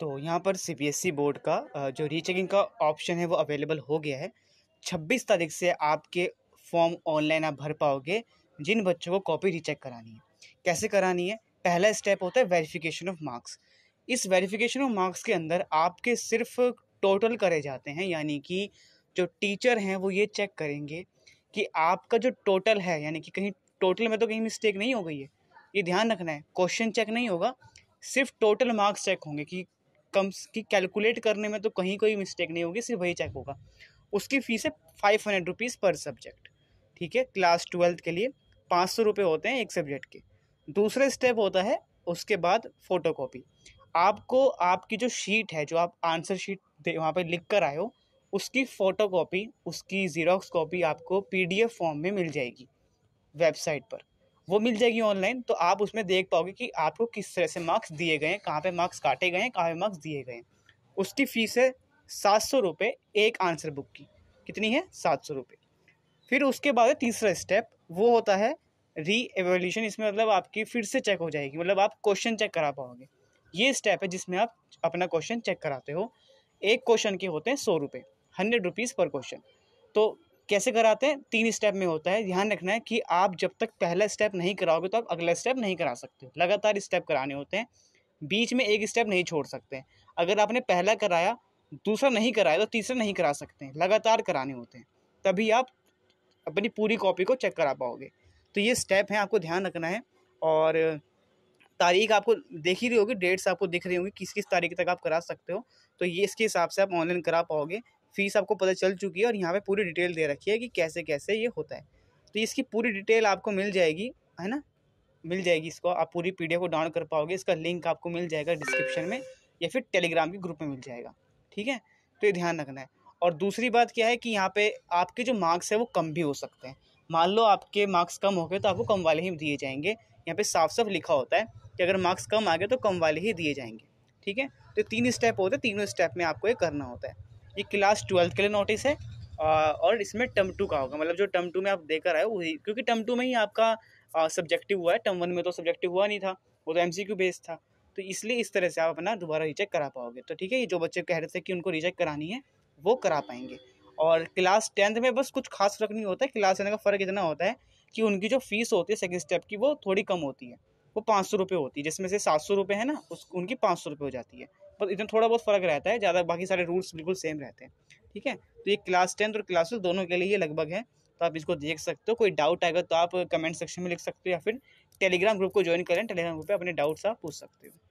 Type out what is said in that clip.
तो यहाँ पर सीबीएसई e बोर्ड का जो रीचेकिंग का ऑप्शन है वो अवेलेबल हो गया है छब्बीस तारीख से आपके फॉर्म ऑनलाइन आप भर पाओगे जिन बच्चों को कॉपी रीचेक करानी है कैसे करानी है पहला स्टेप होता है वेरिफिकेशन ऑफ मार्क्स इस वेरिफिकेशन ऑफ मार्क्स के अंदर आपके सिर्फ टोटल करे जाते हैं यानी कि जो टीचर हैं वो ये चेक करेंगे कि आपका जो टोटल है यानी कि कहीं टोटल में तो कहीं मिस्टेक नहीं हो गई है ये ध्यान रखना है क्वेश्चन चेक नहीं होगा सिर्फ टोटल मार्क्स चेक होंगे कि कम की कैलकुलेट करने में तो कहीं कोई मिस्टेक नहीं होगी सिर्फ वही चेक होगा उसकी फ़ीस है फाइव हंड्रेड रुपीज़ पर सब्जेक्ट ठीक है क्लास ट्वेल्थ के लिए पाँच सौ रुपये होते हैं एक सब्जेक्ट के दूसरा स्टेप होता है उसके बाद फ़ोटो कॉपी आपको आपकी जो शीट है जो आप आंसर शीट वहाँ पर लिख कर आए हो उसकी फ़ोटो उसकी ज़ीरोक्स कॉपी आपको पी फॉर्म में मिल जाएगी वेबसाइट पर वो मिल जाएगी ऑनलाइन तो आप उसमें देख पाओगे कि आपको किस तरह से मार्क्स दिए गए हैं कहाँ पे मार्क्स काटे गए हैं कहाँ पे मार्क्स दिए गए हैं उसकी फ़ीस है सात सौ रुपये एक आंसर बुक की कितनी है सात सौ रुपये फिर उसके बाद तीसरा स्टेप वो होता है री एवोल्यूशन इसमें मतलब आपकी फिर से चेक हो जाएगी मतलब आप क्वेश्चन चेक करा पाओगे ये स्टेप है जिसमें आप अपना क्वेश्चन चेक कराते हो एक क्वेश्चन के होते हैं सौ रुपये हंड्रेड रुपीज़ पर क्वेश्चन तो कैसे कराते हैं तीन स्टेप में होता है ध्यान रखना है कि आप जब तक पहला स्टेप नहीं कराओगे तो आप अगला स्टेप नहीं करा सकते लगातार स्टेप कराने होते हैं बीच में एक स्टेप नहीं छोड़ सकते अगर आपने पहला कराया दूसरा नहीं कराया तो तीसरा नहीं करा सकते हैं लगातार कराने होते हैं तभी आप अपनी पूरी कॉपी को चेक करा पाओगे तो ये स्टेप हैं आपको ध्यान रखना है और तारीख आपको देख ही रही होगी डेट्स आपको दिख रही होंगी किस किस तारीख तक आप करा सकते हो तो ये इसके हिसाब से आप ऑनलाइन करा पाओगे फीस आपको पता चल चुकी है और यहाँ पे पूरी डिटेल दे रखी है कि कैसे कैसे ये होता है तो इसकी पूरी डिटेल आपको मिल जाएगी है ना मिल जाएगी इसको आप पूरी पी को डाउनलोड कर पाओगे इसका लिंक आपको मिल जाएगा डिस्क्रिप्शन में या फिर टेलीग्राम के ग्रुप में मिल जाएगा ठीक है तो ये ध्यान रखना है और दूसरी बात क्या है कि यहाँ पर आपके जो मार्क्स है वो कम भी हो सकते हैं मान लो आपके मार्क्स कम हो गए तो आपको कम वाले ही दिए जाएंगे यहाँ पे साफ साफ लिखा होता है कि अगर मार्क्स कम आ गए तो कम वाले ही दिए जाएंगे ठीक है तो तीन स्टेप होते हैं तीनों स्टेप में आपको ये करना होता है ये क्लास ट्वेल्थ के लिए नोटिस है और इसमें टर्म टू का होगा मतलब जो टर्म टू में आप देकर आए वही क्योंकि टर्म टू में ही आपका सब्जेक्टिव हुआ है टर्म वन में तो सब्जेक्टिव हुआ नहीं था वो तो एम सी क्यू बेस्ड था तो इसलिए इस तरह से आप अपना दोबारा रिचेक करा पाओगे तो ठीक है ये जो बच्चे कह रहे थे कि उनको रिचेक करानी है वो करा पाएंगे और क्लास टेंथ में बस कुछ खास फर्क नहीं होता है क्लास टेंथ का फ़र्क इतना होता है कि उनकी जो फीस होती है सेकेंड स्टेप की वो थोड़ी कम होती है वो पाँच सौ रुपये होती है जिसमें से सात सौ रुपये है ना उस उनकी पाँच सौ रुपये हो जाती है पर इतना थोड़ा बहुत फ़र्क रहता है ज़्यादा बाकी सारे रूल्स बिल्कुल सेम रहते हैं ठीक है तो ये क्लास टेंथ और क्लास ट्वेल्व दोनों के लिए लगभग है तो आप इसको देख सकते हो कोई डाउट आएगा तो आप कमेंट सेक्शन में लिख सकते हो या फिर टेलीग्राम ग्रुप को ज्वाइन करें टेलीग्राम ग्रुप पर अपने डाउट्स आप पूछ सकते हो